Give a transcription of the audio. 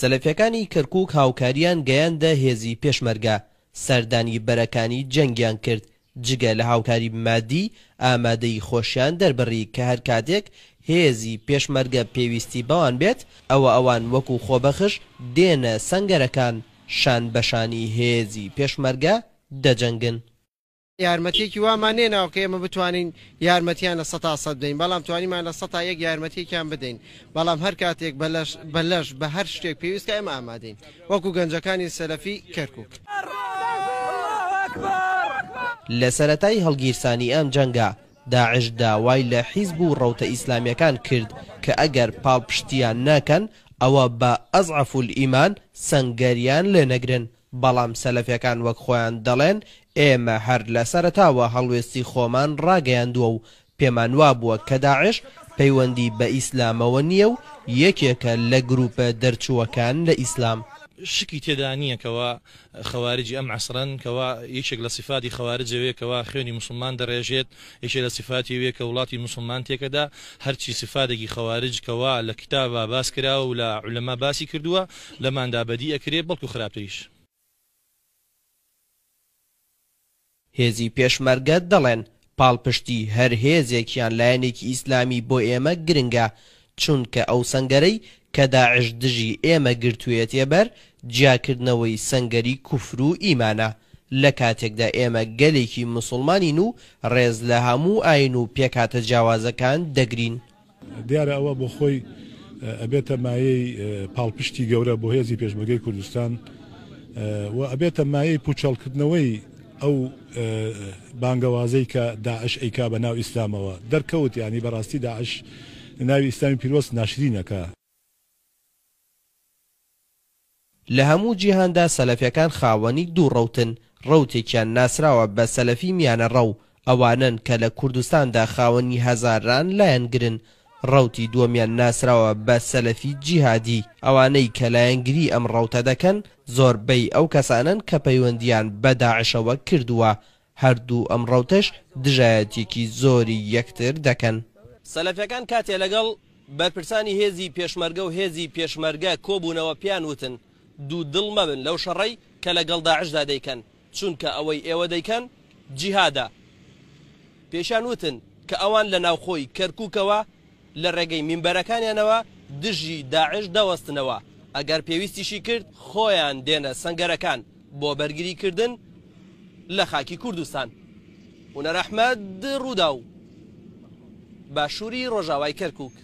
سەلەفیەکانی کەرکک هاوکاریان گەیاندە هێزی پێشمەرگە سەردانی بەرەکانی جەنگیان کرد جگە لە هاوکاری مادی ئامادەی خۆشیان دەربڕی کە هەر کاتێک هێزی پێشمەرگە پێویستی بەوان بێت ئەوە ئەوان وەکو خۆبەخش دێنە سنگەرەکان شان بەشانی هێزی پێشمەرگە دەجەنگن. یارمەتێکی وامان نێناو کە ئێمە بتوانین یارمەتیان لە سە سە بدەین بەڵام توانیمان لە سە یەک یارمەتێکیان بدەین بەڵام هەر کاتێک بەلەش بە هەر شتێک پێویستکە ئێمە ئامادەین وەکو گەنجەکانی سەرەفی کەرکک. لە سەتای هەڵگیرسانی ئەم جەنگە داعش داوای لە حیزب و ڕەوتە ئیسلامیەکان کرد کە ئەگەر پاو پشتیان ناکەن ئەوە بە ئەزعفول ئیمان سنگەریان لێ نەگرن بەڵام سەلەفیەکان وەک خۆیان دەڵێن ئێمە هەر لە سەرتاوە هەڵوێستی خۆمان ڕاگەیاندووە و پێمان وا بووە کە داعش پەیوەندی بە ئیسلامەوە نییە و یەکێکە لە گروپە دەرچووەکان لە ئیسلام. شکی تێدا نییەکەوە خەوارجی ئەم عسرن کەوا یەکێک لە سیفاتی خەوارجەوێکەوە خوێنی مسلمان دەڕێژێت یەکێک لە سیفاتی وێکە وڵاتی مسلمان تێکەدا هەرچی سیفادێکی خەوارجکەوە لە کتابە باس کرا و لە علەما باسی کردووە لەماندابەدی ئەکرێ بەڵکو خراپیش. هێزی پێشمەرگە دەڵێن پاڵپشتی هەر هێزێکیان لایەنێکی ئیسلامی بۆ ئێمە گرنگە چونکە ئەو سنگەرەی کە داعش دژی ئێمە گرتوویەتێ بەر جیاکردنەوەی سنگەری کوفر و ئیمانە لە کاتێکدا ئێمە گەلێکی مسلمانین و ڕێز لە هەموو ئاین و پێکاتە جیاوازەکان دەگرین دیارە ئەوە بۆ خۆی ئەبێتە مایەی پاڵپشتی گەورە بۆ هێزی پێشمەگەی کوردستان و ئەبێتە مایەی پوچەڵکردنەوەی ئەو بانگەوازەی کە داعش ئەیکا بە ناو ئیسلامەوە دەرکەوت ینی بەڕاستی داعش ناوی ئیسلامی پیرۆست ناشرینەکە لە هەموو جیهاندا سەلەفیەکان خاوەنی دوو ڕوتن ڕوتێکیان ناسراوە بە سەلەفی میانە ڕەو ئەوانن کە لە کوردستاندا خاوەنی هەزاران لایەنگرن ڕوتی دووەمیان ناسراوە بە سەلەفی جیهادی ئەوانەی کەلایەنگری ئەم ڕوتە دەکەن زۆربەی ئەو کەسانن کە پەیوەندیان بەداعشەوە کردووە هەردوو ئەم ڕوتەش دژایەتێکی زۆری یەکتر دەکەن سەلەفەکان کاتێ لەگەڵ بەرپرسانی هێزی پێشمەرگە و هێزی پێشمەرگە کۆبوونەوە پیان وتن دوو دڵمەبن لەو شەڕەی کە لەگەڵدا عشدا دەیکەن چونکە ئەوەی ئێوە دەیکەن جیهادا پێشان وتن کە ئەوان لە ناوخۆی کەرکووکەوە لە ڕێگەی مینبەرەکانیانەوە دژی داعش دەوەستنەوە ئەگەر پێویستیشی کرد خۆیان دێنە سنگەرەکان بۆ بەرگریکردن لە خاکی کوردستان ونەرەحمەد ڕوودا و باشووری ڕۆژاوای کەرکک